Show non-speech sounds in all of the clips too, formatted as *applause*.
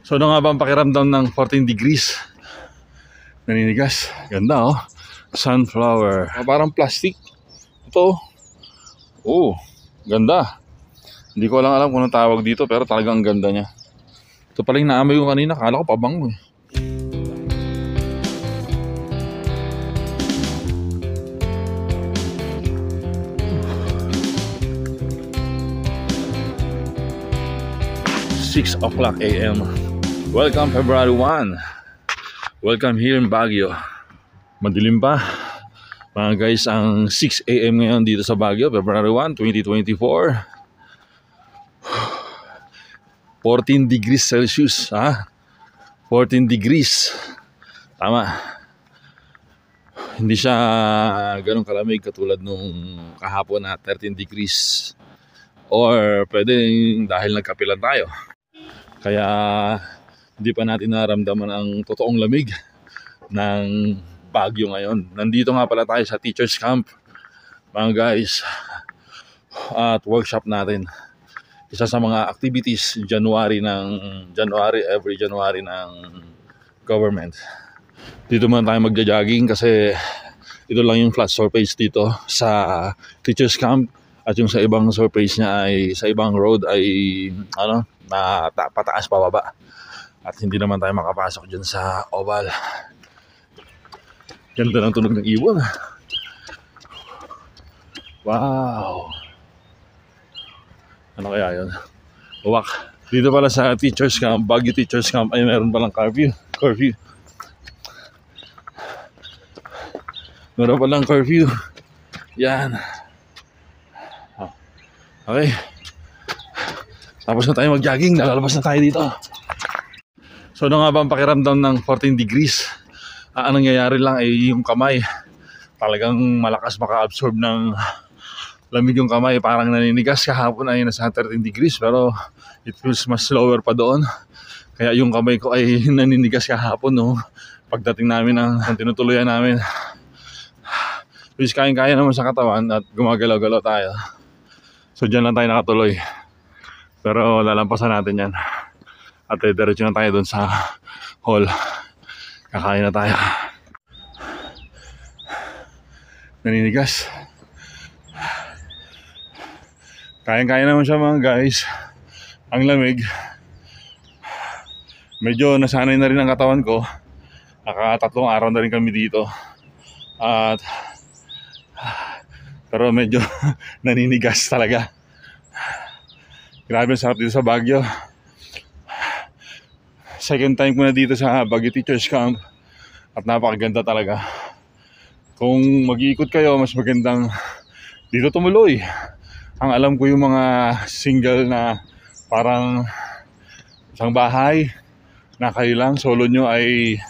So ano nga ba ang pakiramdam ng 14 degrees? Naninigas. Ganda oh. Sunflower. Ah, parang plastic. Ito. Oh, ganda. Hindi ko lang alam kung anong tawag dito pero talagang ganda niya. Ito pala yung naamoy ko kanina. Kala ko pabango eh. Six o'clock a.m. Welcome February 1 Welcome here in Baguio Madilim pa Mga guys ang 6am ngayon dito sa Baguio February 1, 2024 14 degrees Celsius ha? 14 degrees Tama Hindi siya ganun kalamig katulad nung kahapon na 13 degrees or pwedeng dahil nagkapilan tayo. Kaya hindi pa natin naramdaman ang totoong lamig *laughs* ng Baguio ngayon. Nandito nga pala tayo sa teacher's camp, mga guys, at workshop natin. Isa sa mga activities January ng January, every January ng government. Dito muna tayo magja-jogging kasi ito lang yung flat surface dito sa teacher's camp at yung sa ibang surface niya ay sa ibang road ay ano na pataas baba. At hindi naman tayo makapasok dyan sa oval. Ganda ng tunog ng ibon. Wow! Ano kaya yun? Uwak. Dito pala sa teacher's camp, Baguio teacher's camp, ay meron palang curfew. Curfew. Meron palang curfew. Yan. Oh. Okay. Tapos na tayo mag-jogging. Nalalabas na tayo dito. So ano nga ba ang pakiramdam ng 14 degrees? Uh, ah, ang nangyayari lang ay yung kamay. Talagang malakas maka-absorb ng lamig yung kamay. Parang naninigas kahapon ay nasa 13 degrees pero it feels mas slower pa doon. Kaya yung kamay ko ay *laughs* naninigas kahapon no. Pagdating namin ng, ng tinutuluyan namin. Which kain kaya naman sa katawan at gumagalaw-galaw tayo. So dyan lang tayo nakatuloy. Pero lalampasan natin yan. At eh, diretso na tayo doon sa hall. Kakain na tayo. Naninigas. Kayang-kaya naman siya mga guys. Ang lamig. Medyo nasanay na rin ang katawan ko. Nakatatlong araw na rin kami dito. At pero medyo *laughs* naninigas talaga. Grabe ang sarap dito sa Baguio second time ko na dito sa Baguio Teachers Camp at napakaganda talaga kung mag-iikot kayo mas magandang dito tumuloy ang alam ko yung mga single na parang isang bahay na kayo lang solo nyo ay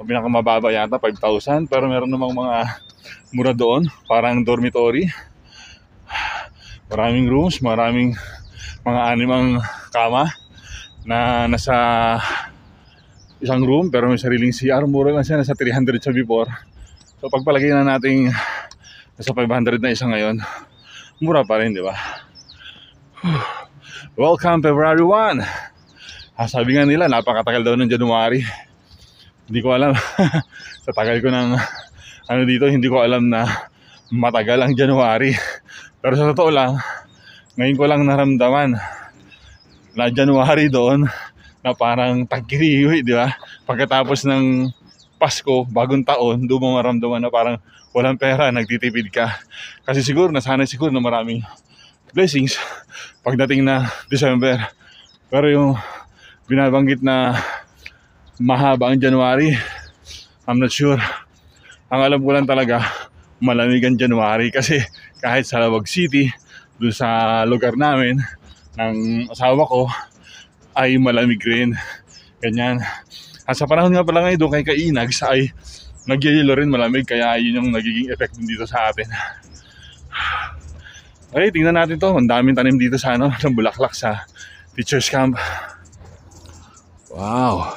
pinakamababa yata 5,000 pero meron namang mga mura doon parang dormitory maraming rooms maraming mga animang kama na nasa isang room pero may sariling CR. Mura lang siya, nasa 300 siya before. So pagpalagay na natin nasa 500 na isa ngayon, mura pa rin, di ba? *sighs* Welcome February 1! Ah, sabi nga nila, napakatagal daw ng January. Hindi ko alam. *laughs* Sa tagal ko ng ano dito, hindi ko alam na matagal ang January. *laughs* Pero sa totoo lang, ngayon ko lang naramdaman na January doon na parang tagkiriwi, di ba? Pagkatapos ng Pasko, bagong taon, doon mo maramdaman na parang walang pera, nagtitipid ka. Kasi siguro, nasanay siguro na maraming blessings *laughs* pagdating na December. Pero yung binabanggit na mahaba ang January, I'm not sure. Ang alam ko lang talaga, malamig ang January kasi kahit sa Lawag City, doon sa lugar namin ng asawa ko, ay malamig rin. Ganyan. At sa panahon nga pala ngayon doon kay sa ay nagyayelo rin malamig kaya yun yung nagiging effect dito sa atin. Okay, tingnan natin to. Ang daming tanim dito sa ano, *laughs* ng bulaklak sa teacher's camp. Wow!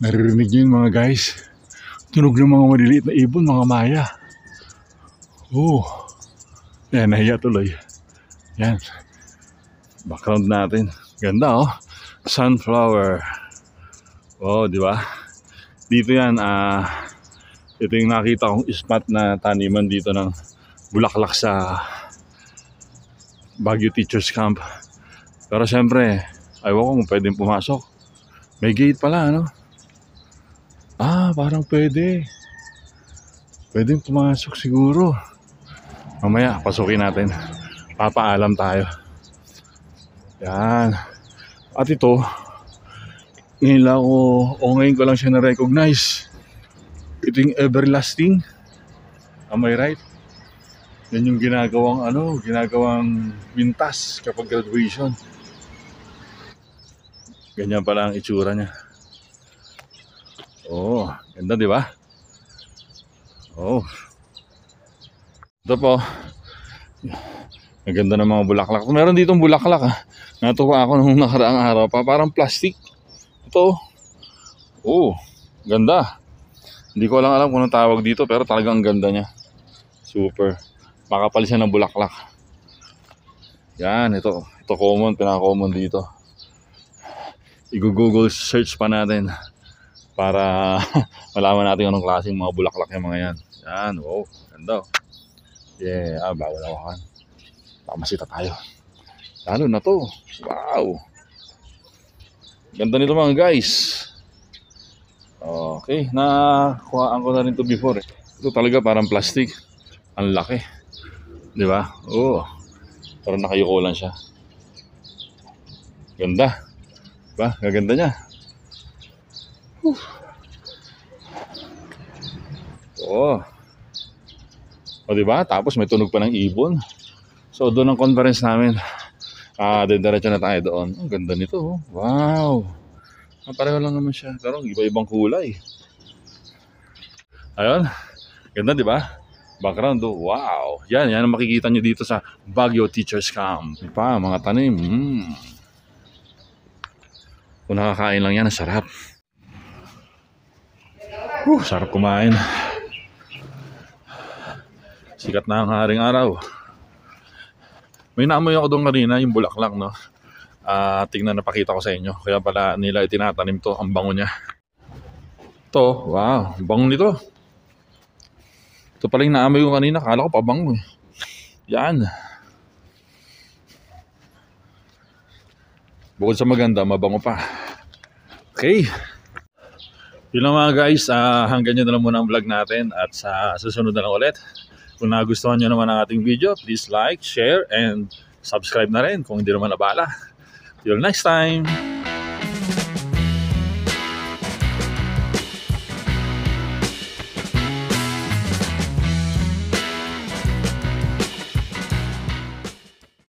Naririnig yun mga guys. Tunog ng mga maliliit na ibon, mga maya. Oh! Yan, nahiya tuloy. Yan. Background natin. Ganda oh sunflower. Wow, oh, di ba? Dito yan, ah, uh, ito yung nakita kong spot na taniman dito ng bulaklak sa Baguio Teachers Camp. Pero syempre, ayaw ko kung pwedeng pumasok. May gate pala, ano? Ah, parang pwede. Pwedeng pumasok siguro. Mamaya, pasukin natin. Papaalam tayo. Yan. At ito, ngayon lang ko, o ngayon ko lang siya na-recognize. Ito yung everlasting. Am I right? Yan yung ginagawang ano, ginagawang pintas kapag graduation. Ganyan pala ang itsura niya. Oh, ganda 'di ba? Oh. Ito po. Ang ganda ng mga bulaklak. Meron dito bulaklak ha. Ah. Natuwa ako nung *laughs* nakaraang araw pa. Parang plastic. Ito. Oh, ganda. Hindi ko lang alam kung ano tawag dito pero talagang ang ganda niya. Super. Makapal siya ng bulaklak. Yan, ito. Ito common, pinaka-common dito. I-google search pa natin para *laughs* malaman natin anong klaseng mga bulaklak yung mga yan. Yan, wow. Ganda. Oh. Yeah, ah, bawal ako kan. Tamasita tayo. Lalo na to. Wow. Ganda nito mga guys. Okay, nakuhaan ko na rin to before. Eh. Ito talaga parang plastic. Ang laki. Di ba? Oo. Oh. Parang nakayuko lang siya. Ganda. Diba? Gaganda niya. Whew. Oo. Oh. O diba? Tapos may tunog pa ng ibon. So doon ang conference namin. Ah, diretso na tayo doon. Ang ganda nito. Oh. Wow. Ah, pareho lang naman siya. Pero iba-ibang kulay. Ayun. Ganda, di ba? Background, oh. wow. Yan, yan ang makikita nyo dito sa Baguio Teachers Camp. Pa, mga tanim. Mm. Kung nakakain lang yan, sarap. Uh, sarap kumain. Sikat na ang haring araw. May naamoy ako doon kanina, yung bulaklak, no? Uh, tingnan napakita ko sa inyo. Kaya pala nila itinatanim to, ang bango niya. To, wow, bango nito. Ito pala yung naamoy ko kanina, kala ko pabango eh. Yan. Bukod sa maganda, mabango pa. Okay. Yun lang mga guys, uh, hanggang nyo na lang muna ang vlog natin at sa susunod na lang ulit. Kung nagustuhan nyo naman ang ating video, please like, share, and subscribe na rin kung hindi naman nabala. Till next time!